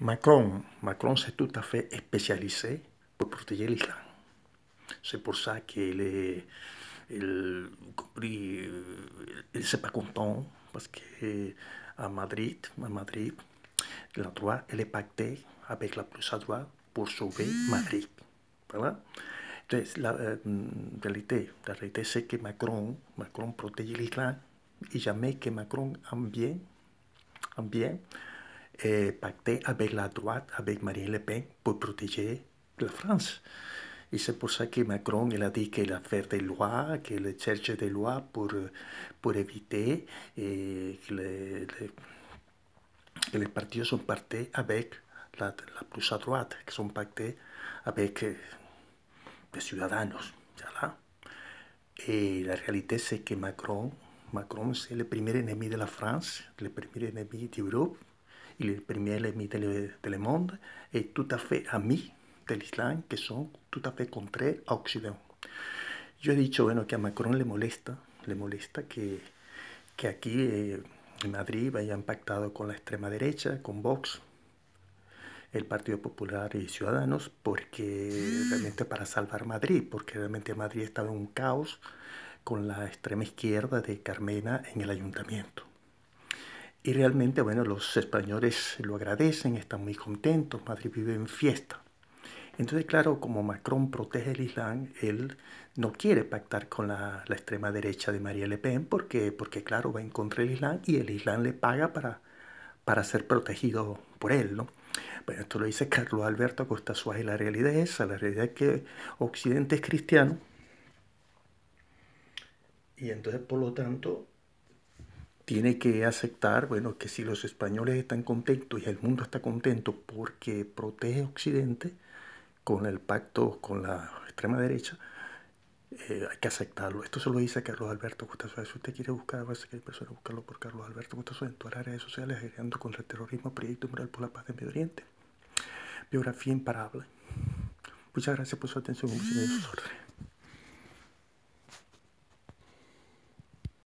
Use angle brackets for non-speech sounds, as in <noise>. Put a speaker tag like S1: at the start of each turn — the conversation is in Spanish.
S1: Macron, Macron s'est tout à fait spécialisé pour protéger l'islam. C'est pour ça qu'il est, il, il s'est pas content parce que à Madrid, à Madrid, la droite elle est pactée avec la plus à droite pour sauver Madrid. Voilà. Euh, la, réalité, la c'est que Macron, Macron protège l'islam et jamais que Macron en bien, en bien et eh, pacté avec la droite, avec Marine Le Pen, pour protéger la France. Et c'est pour ça que Macron, il a dit qu'il a fait des lois, qu'il cherche des lois pour, pour éviter et que les, les partis sont partis avec la, la, plus à droite, qui sont pactés avec les eh, citoyens. Et la réalité, c'est que Macron, Macron c'est le premier ennemi de la France, le premier ennemi d'Europe. y el primer de, de le monde est eh, a mí, fait ami de que son tout contra Occidente. Yo he dicho, bueno, que a Macron le molesta, le molesta que, que aquí eh, en Madrid vayan pactado con la extrema derecha, con Vox, el Partido Popular y Ciudadanos, porque realmente para salvar Madrid, porque realmente Madrid estaba en un caos con la extrema izquierda de Carmena en el ayuntamiento. Y realmente, bueno, los españoles lo agradecen, están muy contentos, Madrid vive en fiesta. Entonces, claro, como Macron protege el Islam, él no quiere pactar con la, la extrema derecha de María Le Pen porque, porque, claro, va en contra del Islam y el Islam le paga para, para ser protegido por él, ¿no? Bueno, esto lo dice Carlos Alberto Costa Suárez. La realidad es esa, la realidad es que Occidente es cristiano y entonces, por lo tanto, tiene que aceptar, bueno, que si los españoles están contentos y el mundo está contento porque protege Occidente con el pacto con la extrema derecha, eh, hay que aceptarlo. Esto se lo dice Carlos Alberto Gustavo. Si usted quiere buscar, va a ser que hay personas buscarlo por Carlos Alberto Gustavo en todas las redes sociales, agregando contra el terrorismo, proyecto moral por la paz del Medio Oriente. Biografía imparable. Muchas gracias por su atención. <sniffs>